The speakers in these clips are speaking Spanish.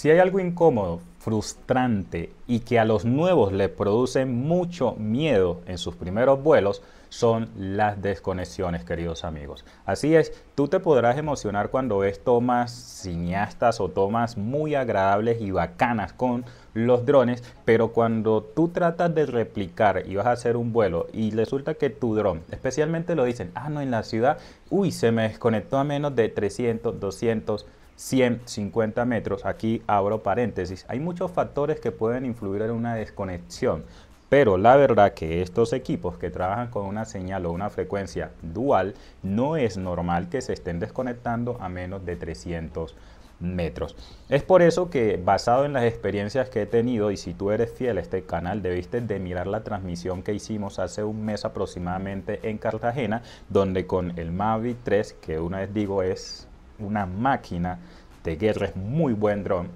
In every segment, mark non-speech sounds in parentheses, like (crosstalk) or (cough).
Si hay algo incómodo, frustrante y que a los nuevos les produce mucho miedo en sus primeros vuelos, son las desconexiones, queridos amigos. Así es, tú te podrás emocionar cuando ves tomas cineastas o tomas muy agradables y bacanas con los drones, pero cuando tú tratas de replicar y vas a hacer un vuelo y resulta que tu dron, especialmente lo dicen, ah, no, en la ciudad, uy, se me desconectó a menos de 300, 200 150 metros, aquí abro paréntesis, hay muchos factores que pueden influir en una desconexión, pero la verdad que estos equipos que trabajan con una señal o una frecuencia dual no es normal que se estén desconectando a menos de 300 metros. Es por eso que basado en las experiencias que he tenido y si tú eres fiel a este canal debiste de mirar la transmisión que hicimos hace un mes aproximadamente en Cartagena donde con el Mavic 3 que una vez digo es una máquina de guerra, es muy buen dron,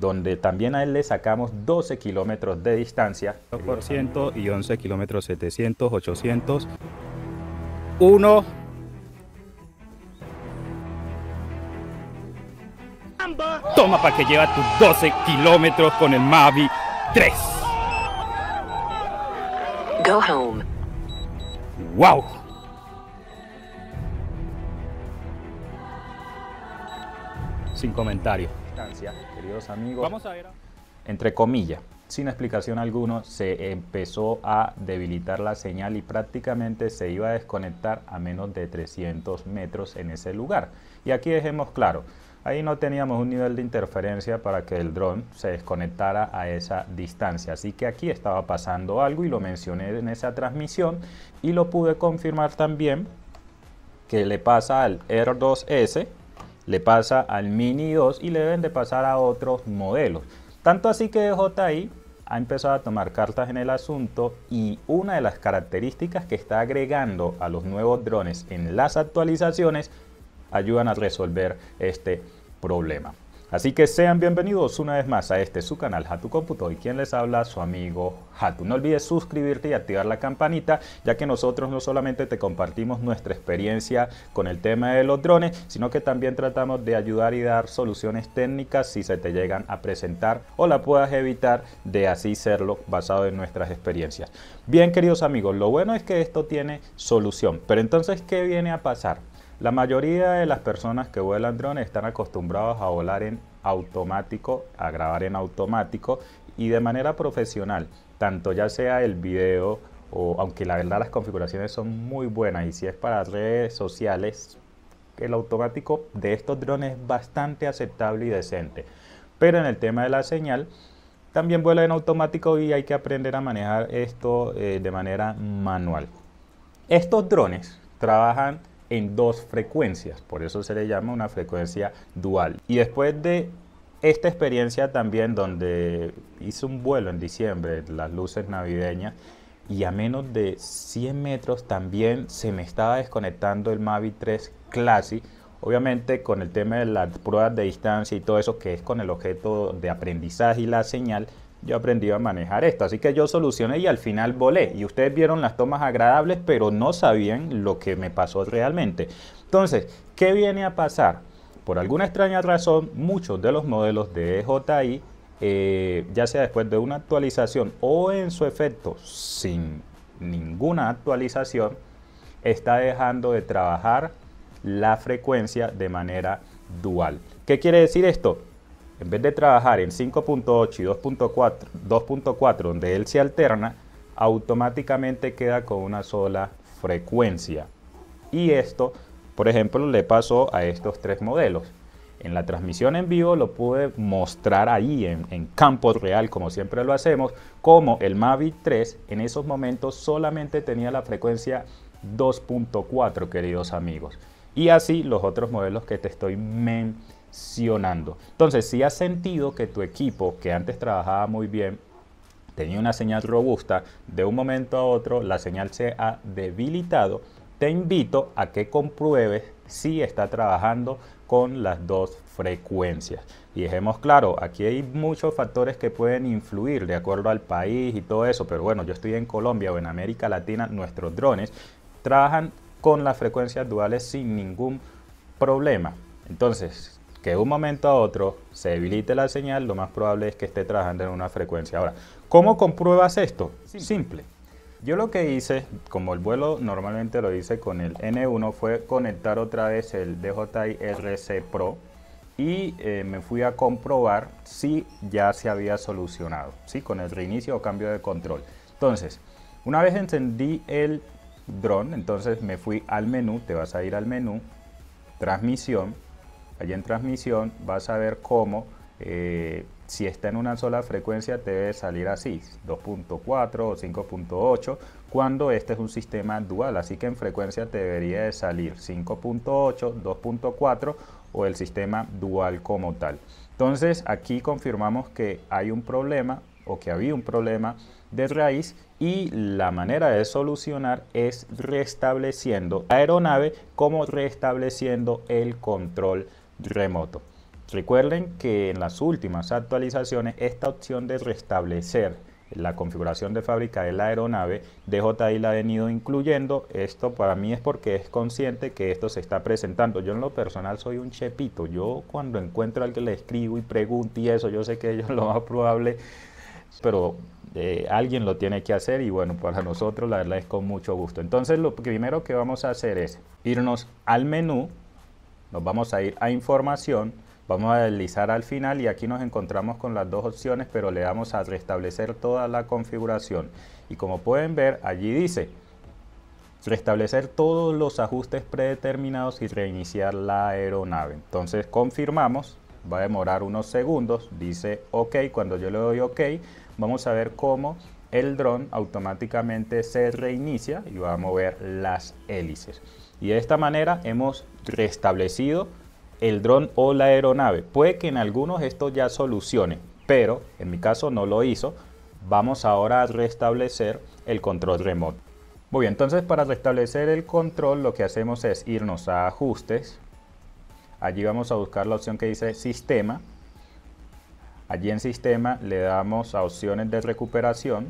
donde también a él le sacamos 12 kilómetros de distancia. ciento y 11 kilómetros 700, 800. 1. Toma para que lleva tus 12 kilómetros con el Mavi 3. Go home. ¡Wow! sin comentario. Queridos amigos, Vamos a ver. entre comillas, sin explicación alguna, se empezó a debilitar la señal y prácticamente se iba a desconectar a menos de 300 metros en ese lugar. Y aquí dejemos claro, ahí no teníamos un nivel de interferencia para que el dron se desconectara a esa distancia. Así que aquí estaba pasando algo y lo mencioné en esa transmisión y lo pude confirmar también que le pasa al r 2S le pasa al Mini 2 y le deben de pasar a otros modelos. Tanto así que DJI ha empezado a tomar cartas en el asunto y una de las características que está agregando a los nuevos drones en las actualizaciones ayudan a resolver este problema. Así que sean bienvenidos una vez más a este su canal Hatu Cómputo y quien les habla su amigo Hatu. No olvides suscribirte y activar la campanita ya que nosotros no solamente te compartimos nuestra experiencia con el tema de los drones sino que también tratamos de ayudar y dar soluciones técnicas si se te llegan a presentar o la puedas evitar de así serlo basado en nuestras experiencias. Bien queridos amigos, lo bueno es que esto tiene solución, pero entonces ¿qué viene a pasar? La mayoría de las personas que vuelan drones están acostumbrados a volar en automático, a grabar en automático y de manera profesional, tanto ya sea el video o aunque la verdad las configuraciones son muy buenas y si es para redes sociales, el automático de estos drones es bastante aceptable y decente. Pero en el tema de la señal, también vuela en automático y hay que aprender a manejar esto eh, de manera manual. Estos drones trabajan en dos frecuencias, por eso se le llama una frecuencia dual. Y después de esta experiencia también donde hice un vuelo en diciembre, las luces navideñas, y a menos de 100 metros también se me estaba desconectando el Mavic 3 Classic, Obviamente con el tema de las pruebas de distancia y todo eso que es con el objeto de aprendizaje y la señal, yo aprendí a manejar esto. Así que yo solucioné y al final volé. Y ustedes vieron las tomas agradables, pero no sabían lo que me pasó realmente. Entonces, ¿qué viene a pasar? Por alguna extraña razón, muchos de los modelos de JI, eh, ya sea después de una actualización o en su efecto sin ninguna actualización, está dejando de trabajar la frecuencia de manera dual. ¿Qué quiere decir esto? en vez de trabajar en 5.8 y 2.4, donde él se alterna, automáticamente queda con una sola frecuencia. Y esto, por ejemplo, le pasó a estos tres modelos. En la transmisión en vivo lo pude mostrar ahí en, campo real, como siempre lo hacemos, como el Mavic 3 en esos momentos solamente tenía la frecuencia 2.4, queridos amigos. Y así los otros modelos que te estoy mencionando entonces, si has sentido que tu equipo, que antes trabajaba muy bien, tenía una señal robusta, de un momento a otro la señal se ha debilitado, te invito a que compruebes si está trabajando con las dos frecuencias. Y dejemos claro, aquí hay muchos factores que pueden influir de acuerdo al país y todo eso, pero bueno, yo estoy en Colombia o en América Latina, nuestros drones trabajan con las frecuencias duales sin ningún problema. Entonces, que de un momento a otro se debilite la señal, lo más probable es que esté trabajando en una frecuencia. Ahora, ¿cómo compruebas esto? Simple. Yo lo que hice, como el vuelo normalmente lo hice con el N1, fue conectar otra vez el DJI RC Pro y eh, me fui a comprobar si ya se había solucionado, ¿sí? con el reinicio o cambio de control. Entonces, una vez encendí el dron, entonces me fui al menú, te vas a ir al menú, transmisión, Allá en transmisión vas a ver cómo eh, si está en una sola frecuencia te debe salir así, 2.4 o 5.8, cuando este es un sistema dual, así que en frecuencia te debería de salir 5.8, 2.4 o el sistema dual como tal. Entonces aquí confirmamos que hay un problema o que había un problema de raíz y la manera de solucionar es restableciendo aeronave como restableciendo el control remoto. Recuerden que en las últimas actualizaciones esta opción de restablecer la configuración de fábrica de la aeronave DJI la ha venido incluyendo. Esto para mí es porque es consciente que esto se está presentando. Yo en lo personal soy un chepito. Yo cuando encuentro a alguien le escribo y pregunto y eso, yo sé que ellos (laughs) lo más probable, pero eh, alguien lo tiene que hacer y bueno, para nosotros la verdad es con mucho gusto. Entonces lo primero que vamos a hacer es irnos al menú nos vamos a ir a información, vamos a deslizar al final y aquí nos encontramos con las dos opciones, pero le damos a restablecer toda la configuración. Y como pueden ver, allí dice restablecer todos los ajustes predeterminados y reiniciar la aeronave. Entonces confirmamos, va a demorar unos segundos, dice OK, cuando yo le doy OK, vamos a ver cómo el dron automáticamente se reinicia y va a mover las hélices. Y de esta manera hemos restablecido el dron o la aeronave. Puede que en algunos esto ya solucione, pero en mi caso no lo hizo. Vamos ahora a restablecer el control remoto. Muy bien, entonces para restablecer el control lo que hacemos es irnos a ajustes. Allí vamos a buscar la opción que dice sistema. Allí en sistema le damos a opciones de recuperación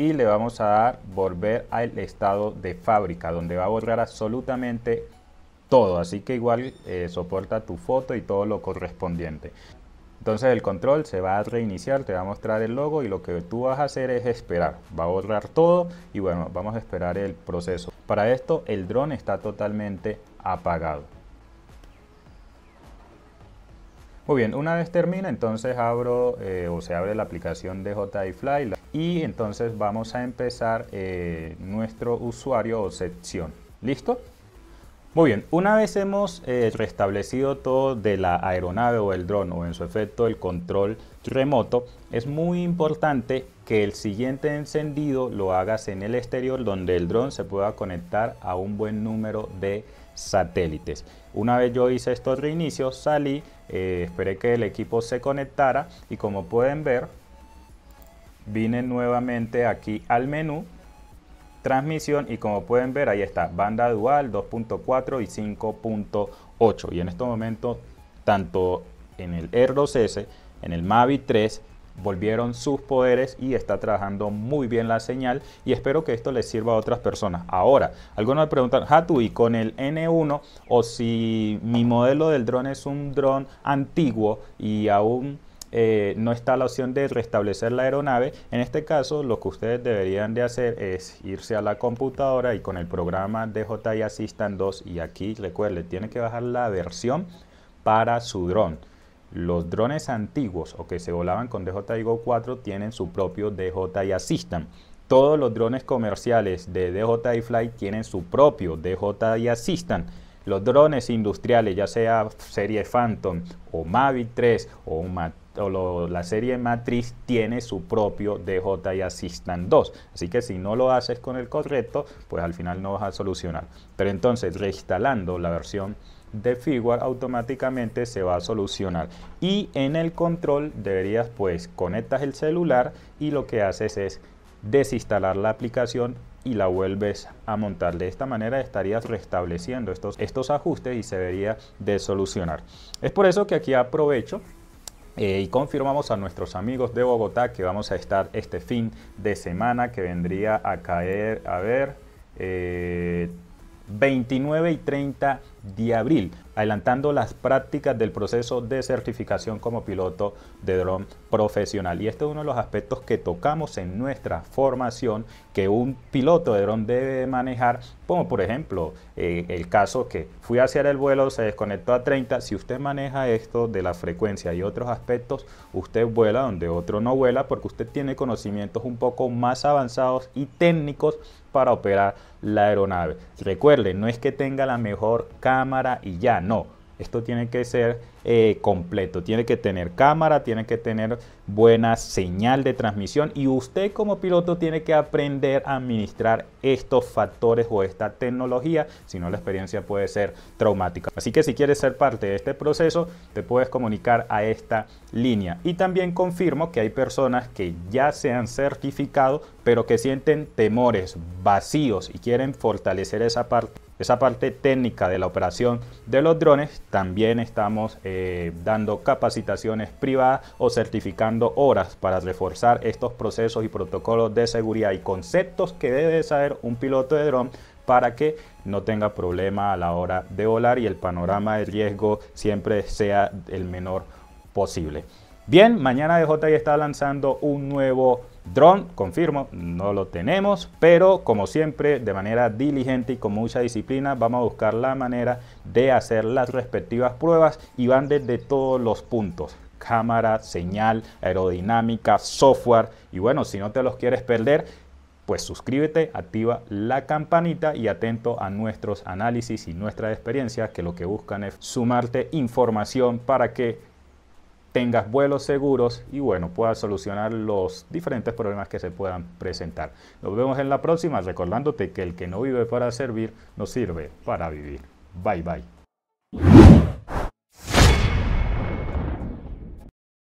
y le vamos a dar volver al estado de fábrica donde va a borrar absolutamente todo así que igual eh, soporta tu foto y todo lo correspondiente entonces el control se va a reiniciar, te va a mostrar el logo y lo que tú vas a hacer es esperar. Va a borrar todo y bueno, vamos a esperar el proceso. Para esto el drone está totalmente apagado. Muy bien, una vez termina entonces abro eh, o se abre la aplicación de fly y entonces vamos a empezar eh, nuestro usuario o sección. ¿Listo? Muy bien, una vez hemos eh, restablecido todo de la aeronave o el dron o en su efecto el control remoto, es muy importante que el siguiente encendido lo hagas en el exterior donde el dron se pueda conectar a un buen número de satélites. Una vez yo hice estos reinicios, salí, eh, esperé que el equipo se conectara y como pueden ver, vine nuevamente aquí al menú transmisión y como pueden ver ahí está banda dual 2.4 y 5.8 y en este momento tanto en el Air 2S en el Mavic 3 volvieron sus poderes y está trabajando muy bien la señal y espero que esto les sirva a otras personas. Ahora, algunos me preguntan, Hatu, ¿y con el N1 o si mi modelo del dron es un dron antiguo y aún eh, no está la opción de restablecer la aeronave. En este caso, lo que ustedes deberían de hacer es irse a la computadora y con el programa DJI Assistant 2 y aquí, recuerden, tiene que bajar la versión para su dron. Los drones antiguos o que se volaban con DJI Go 4 tienen su propio DJI Assistant. Todos los drones comerciales de DJI Fly tienen su propio DJI Assistant. Los drones industriales, ya sea serie Phantom o Mavic 3 o un o la serie matriz tiene su propio DJI Assistant 2. Así que si no lo haces con el correcto, pues al final no vas a solucionar. Pero entonces, reinstalando la versión de firmware automáticamente se va a solucionar y en el control deberías pues conectas el celular y lo que haces es desinstalar la aplicación y la vuelves a montar. De esta manera estarías restableciendo estos, estos ajustes y se debería de solucionar. Es por eso que aquí aprovecho eh, y confirmamos a nuestros amigos de Bogotá que vamos a estar este fin de semana que vendría a caer, a ver, eh, 29 y 30 de abril, adelantando las prácticas del proceso de certificación como piloto de dron profesional. Y este es uno de los aspectos que tocamos en nuestra formación que un piloto de dron debe manejar, como por ejemplo eh, el caso que fui a hacer el vuelo, se desconectó a 30, si usted maneja esto de la frecuencia y otros aspectos, usted vuela donde otro no vuela porque usted tiene conocimientos un poco más avanzados y técnicos para operar la aeronave. recuerde no es que tenga la mejor cámara y ya, no. Esto tiene que ser eh, completo. Tiene que tener cámara, tiene que tener buena señal de transmisión y usted como piloto tiene que aprender a administrar estos factores o esta tecnología, si no la experiencia puede ser traumática. Así que si quieres ser parte de este proceso, te puedes comunicar a esta línea. Y también confirmo que hay personas que ya se han certificado, pero que sienten temores, vacíos y quieren fortalecer esa parte, esa parte técnica de la operación de los drones. También estamos eh, eh, dando capacitaciones privadas o certificando horas para reforzar estos procesos y protocolos de seguridad y conceptos que debe saber un piloto de dron para que no tenga problema a la hora de volar y el panorama de riesgo siempre sea el menor posible. Bien, mañana DJI está lanzando un nuevo dron, confirmo, no lo tenemos, pero como siempre, de manera diligente y con mucha disciplina, vamos a buscar la manera de hacer las respectivas pruebas y van desde todos los puntos cámara, señal, aerodinámica, software y bueno, si no te los quieres perder, pues suscríbete, activa la campanita y atento a nuestros análisis y nuestras experiencias que lo que buscan es sumarte información para que tengas vuelos seguros y bueno, puedas solucionar los diferentes problemas que se puedan presentar. Nos vemos en la próxima, recordándote que el que no vive para servir, no sirve para vivir. Bye bye.